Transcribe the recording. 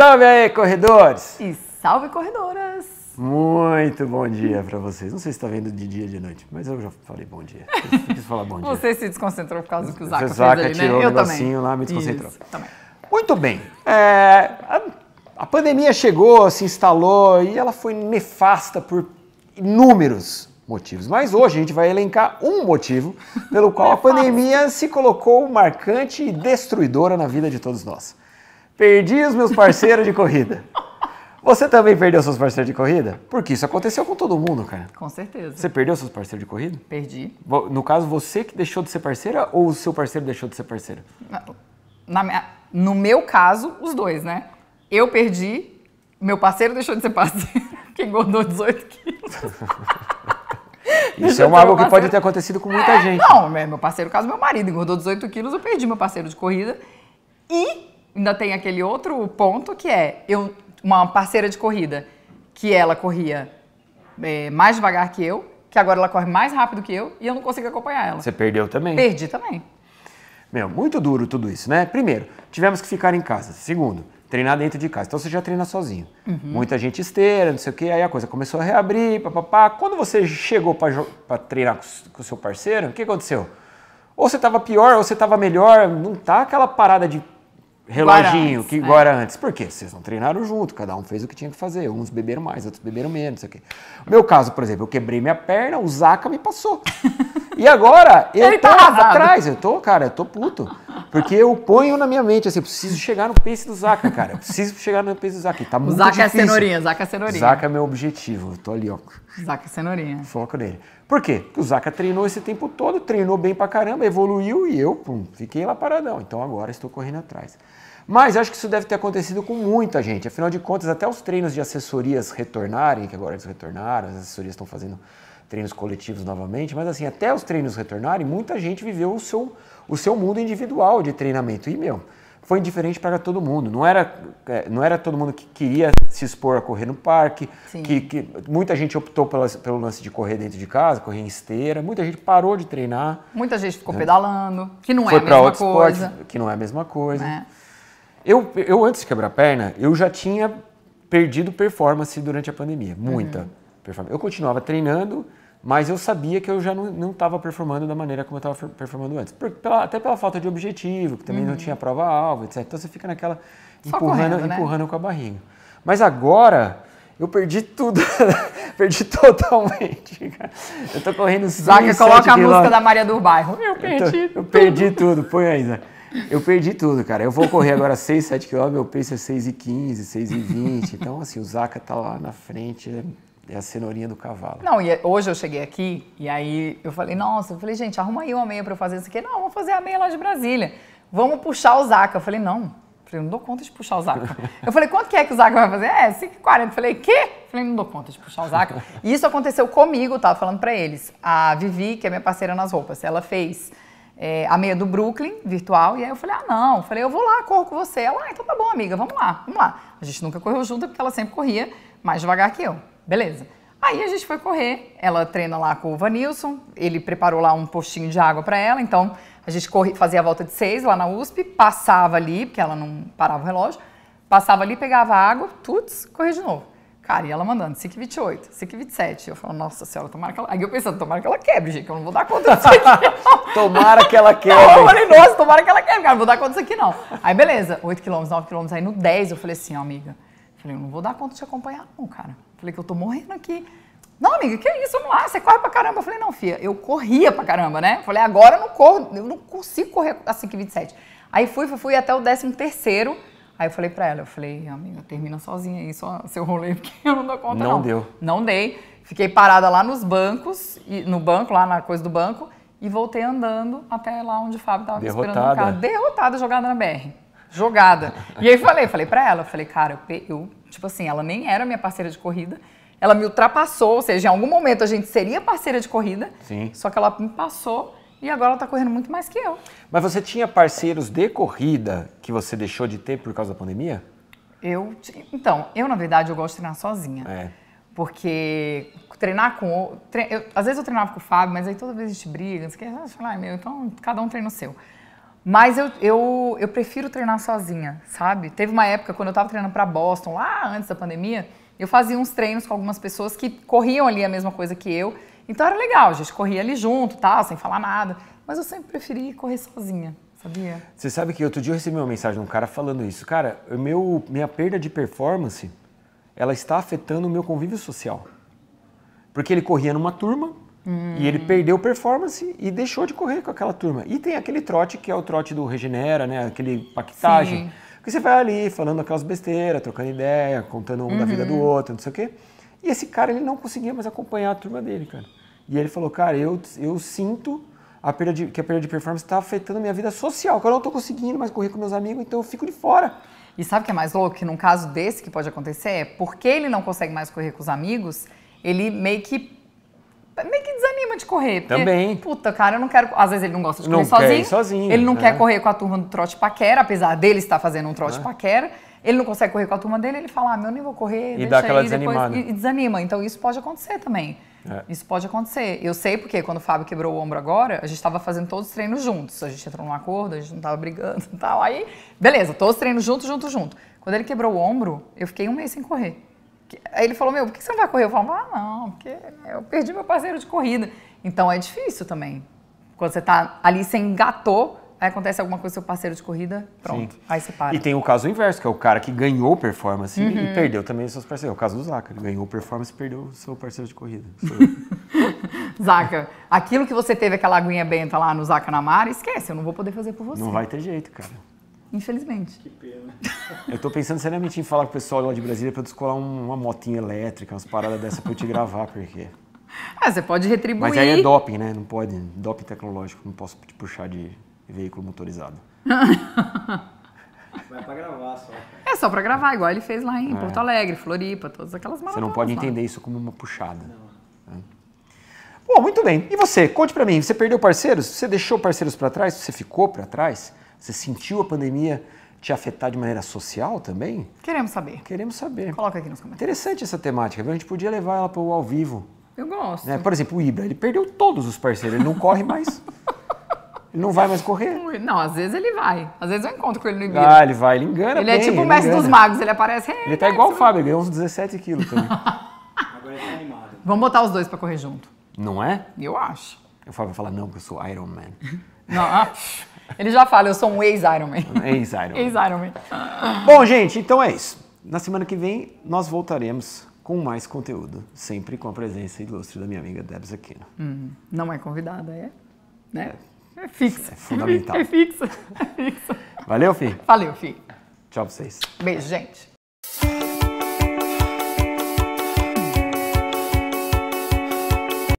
Salve aí, corredores! E salve, corredoras! Muito bom dia para vocês. Não sei se está vendo de dia ou de noite, mas eu já falei bom dia. Eu quis falar bom dia. Você se desconcentrou por causa do que o Zaca, o Zaca fez ali, né? tirou né? eu também. lá, me desconcentrou. Isso, também. Muito bem. É, a, a pandemia chegou, se instalou e ela foi nefasta por inúmeros motivos. Mas hoje a gente vai elencar um motivo pelo qual a pandemia se colocou marcante e destruidora na vida de todos nós. Perdi os meus parceiros de corrida. Você também perdeu seus parceiros de corrida? Porque isso aconteceu com todo mundo, cara. Com certeza. Você perdeu seus parceiros de corrida? Perdi. No caso, você que deixou de ser parceira ou o seu parceiro deixou de ser parceiro? Na, na, no meu caso, os dois, né? Eu perdi, meu parceiro deixou de ser parceiro, que engordou 18 quilos. Isso é uma algo que pode ter acontecido com muita é, gente. Não, é, meu parceiro, no caso, meu marido engordou 18 quilos, eu perdi meu parceiro de corrida. E ainda tem aquele outro ponto que é eu, uma parceira de corrida que ela corria é, mais devagar que eu, que agora ela corre mais rápido que eu e eu não consigo acompanhar ela. Você perdeu também? Perdi também. Meu, muito duro tudo isso, né? Primeiro, tivemos que ficar em casa. Segundo, treinar dentro de casa. Então você já treina sozinho. Uhum. Muita gente esteira, não sei o que, aí a coisa começou a reabrir, papapá. Quando você chegou para treinar com o seu parceiro, o que aconteceu? Ou você estava pior, ou você estava melhor, não tá aquela parada de reloginho que é. agora antes. Por quê? Vocês não treinaram junto, cada um fez o que tinha que fazer. Uns beberam mais, outros beberam menos, não quê. No meu caso, por exemplo, eu quebrei minha perna, o Zaca me passou. E agora, eu Ele tá tô tá atrás, eu tô, cara, eu tô puto. Porque eu ponho na minha mente assim, eu preciso chegar no pace do Zaca, cara. Eu preciso chegar no pace do Zaca. Tá muito Zaca é difícil. é cenourinha, Zaca é cenourinha. Zaca é meu objetivo. Eu tô ali, ó. Zaca é cenourinha. Foco nele. Por quê? Porque o Zaca treinou esse tempo todo, treinou bem pra caramba, evoluiu e eu, pum, fiquei lá paradão. Então agora estou correndo atrás. Mas acho que isso deve ter acontecido com muita gente. Afinal de contas, até os treinos de assessorias retornarem, que agora eles retornaram, as assessorias estão fazendo treinos coletivos novamente, mas assim, até os treinos retornarem, muita gente viveu o seu, o seu mundo individual de treinamento. E, meu, foi indiferente para todo mundo. Não era, é, não era todo mundo que queria se expor a correr no parque, que, que, muita gente optou pela, pelo lance de correr dentro de casa, correr em esteira, muita gente parou de treinar. Muita gente ficou né? pedalando, que não é foi é a mesma coisa. Esporte, que não é a mesma coisa. É. Eu, eu, antes de quebrar a perna, eu já tinha perdido performance durante a pandemia, muita. Uhum performance. Eu continuava treinando, mas eu sabia que eu já não estava performando da maneira como eu estava performando antes. Por, pela, até pela falta de objetivo, que também uhum. não tinha prova-alvo, etc. Então você fica naquela empurrando, correndo, né? empurrando com a barriga. Mas agora eu perdi tudo. perdi totalmente, Eu tô correndo 5, Zaga, coloca a música da Maria do Bairro. Eu perdi. Eu, tô, eu perdi tudo, põe aí, Zé. Eu perdi tudo, cara. Eu vou correr agora 6, 7 km, meu pace é 6 e 15, 6 e 20. Então, assim, o Zaca tá lá na frente, é é a cenourinha do cavalo. Não, e é, hoje eu cheguei aqui e aí eu falei, nossa, eu falei, gente, arruma aí uma meia para eu fazer isso aqui. Não, vamos fazer a meia lá de Brasília. Vamos puxar o Zaca. Eu falei, não, eu falei, não dou conta de puxar o Zaca. Eu falei, quanto que é que o Zaca vai fazer? É, 5,40. Eu falei, quê? Eu falei, não dou conta de puxar o Zaca. E isso aconteceu comigo, tava falando para eles. A Vivi, que é minha parceira nas roupas, ela fez é, a meia do Brooklyn, virtual, e aí eu falei, ah, não. Eu falei, eu vou lá, corro com você. Ela, ah, então tá bom, amiga, vamos lá, vamos lá. A gente nunca correu junto, porque ela sempre corria mais devagar que eu. Beleza. Aí a gente foi correr, ela treina lá com o Vanilson, ele preparou lá um postinho de água para ela, então a gente corria, fazia a volta de seis lá na USP, passava ali, porque ela não parava o relógio, passava ali, pegava água, tuts, corria de novo. Cara, e ela mandando, SIC 28, SIC 27. Eu falo, nossa senhora, tomara que ela. Aí eu pensando, tomara que ela quebre, gente, que eu não vou dar conta disso aqui. tomara que ela quebre. Não, eu falei, nossa, tomara que ela quebre, cara, não vou dar conta disso aqui não. Aí beleza, 8 quilômetros, 9 quilômetros, aí no 10 eu falei assim, ó, amiga, eu falei, eu não vou dar conta de te acompanhar, não, cara. Falei que eu tô morrendo aqui. Não, amiga, que isso? Vamos lá, você corre pra caramba. Eu falei, não, filha, eu corria pra caramba, né? Falei, agora eu não corro, eu não consigo correr a 5h27. Aí fui, fui, fui até o 13 terceiro. Aí eu falei pra ela, eu falei, amiga, termina sozinha aí só seu rolê, porque eu não dou conta, não. Não deu. Não dei. Fiquei parada lá nos bancos, no banco, lá na coisa do banco, e voltei andando até lá onde o Fábio tava Derrotada. esperando o carro. Derrotada, jogada na BR. Jogada. E aí falei, falei pra ela, eu falei, cara, eu, eu Tipo assim, ela nem era minha parceira de corrida. Ela me ultrapassou, ou seja, em algum momento a gente seria parceira de corrida. Sim. Só que ela me passou e agora ela está correndo muito mais que eu. Mas você tinha parceiros de corrida que você deixou de ter por causa da pandemia? Eu, então, eu na verdade eu gosto de treinar sozinha. É. Porque treinar com. Tre, eu, às vezes eu treinava com o Fábio, mas aí toda vez a gente briga, não sei o que. Ai, ah, meu, então cada um treina o seu. Mas eu, eu, eu prefiro treinar sozinha, sabe? Teve uma época quando eu estava treinando para Boston, lá antes da pandemia, eu fazia uns treinos com algumas pessoas que corriam ali a mesma coisa que eu. Então era legal, a gente corria ali junto, tal, sem falar nada. Mas eu sempre preferi correr sozinha, sabia? Você sabe que outro dia eu recebi uma mensagem de um cara falando isso. Cara, meu, minha perda de performance, ela está afetando o meu convívio social. Porque ele corria numa turma, Hum. E ele hum. perdeu performance e deixou de correr com aquela turma. E tem aquele trote que é o trote do Regenera, né? Aquele paquetagem. Sim. Que você vai ali falando aquelas besteiras, trocando ideia, contando um uhum. da vida do uhum. outro, não sei o quê. E esse cara, ele não conseguia mais acompanhar a turma dele, cara. E ele falou, cara, eu, eu sinto a perda de, que a perda de performance está afetando a minha vida social, que eu não estou conseguindo mais correr com meus amigos, então eu fico de fora. E sabe o que é mais louco? Que num caso desse que pode acontecer é porque ele não consegue mais correr com os amigos, ele meio que meio que desanima de correr. Porque, Também. Puta, cara, eu não quero. Às vezes ele não gosta de correr não sozinho, sozinho. Ele não é. quer correr com a turma do trote paquera, apesar dele estar fazendo um trote é. paquera. Ele não consegue correr com a turma dele, ele fala, ah, meu, nem vou correr. E dá aquela aí, desanimada. Depois, e, e, desanima. Então isso pode acontecer também. É. Isso pode acontecer. Eu sei porque quando o Fábio quebrou o ombro agora, a gente estava fazendo todos os treinos juntos. A gente entrou num acordo, a gente não estava brigando e tal. Aí, beleza, todos os treinos juntos, junto, junto. Quando ele quebrou o ombro, eu fiquei um mês sem correr. Aí ele falou, meu, por que você não vai correr? Eu falo, ah, não, porque eu perdi meu parceiro de corrida. Então é difícil também. Quando você está ali, você engatou, aí acontece alguma coisa com seu parceiro de corrida, pronto, Sim. aí você para. E tem o caso inverso, que é o cara que ganhou performance uhum. e perdeu também seus parceiros. É o caso do Zaca, ele ganhou performance e perdeu o seu parceiro de corrida. Zaca, aquilo que você teve aquela aguinha benta lá no Zaca na mar, esquece, eu não vou poder fazer por você. Não vai ter jeito, cara. Infelizmente. Que pena. Eu estou pensando seriamente em falar com o pessoal lá de Brasília para descolar um, uma motinha elétrica, umas paradas dessa para eu te gravar, porque. Ah, você pode retribuir. Mas aí é doping, né? Não pode. Doping tecnológico, não posso te puxar de veículo motorizado. Vai pra gravar só. É só pra gravar, igual ele fez lá em é. Porto Alegre, Floripa, todas aquelas maratonas. Você não pode entender isso como uma puxada. Não. É. Bom, muito bem. E você? Conte pra mim, você perdeu parceiros? Você deixou parceiros para trás? Você ficou para trás? Você sentiu a pandemia te afetar de maneira social também? Queremos saber. Queremos saber. Coloca aqui nos comentários. Interessante essa temática, viu? A gente podia levar ela para o ao vivo. Eu gosto. Né? Por exemplo, o Ibra, ele perdeu todos os parceiros, ele não corre mais. Ele não vai mais correr? Não, às vezes ele vai. Às vezes eu encontro com ele no Ibra. Ah, ele vai, ele engana. Ele é bem, é tipo o mestre engana. dos magos, ele aparece. ele tá igual o Fábio, ele ganhou uns 17 quilos também. Agora ele tá animado. Vamos botar os dois para correr junto. Não é? Eu acho. O Fábio vai falar, não, porque eu sou Iron Man. Não, ah, ele já fala, eu sou um ex-Iron Man. Ex-Iron Man. Ex-Iron Man. Bom, gente, então é isso. Na semana que vem, nós voltaremos com mais conteúdo, sempre com a presença ilustre da minha amiga Debs Aquino. Hum, não é convidada, é? Né? É, é fixa. É fundamental. É fixa. É fixa. Valeu, Fih. Valeu, Fih. Tchau pra vocês. Beijo, gente.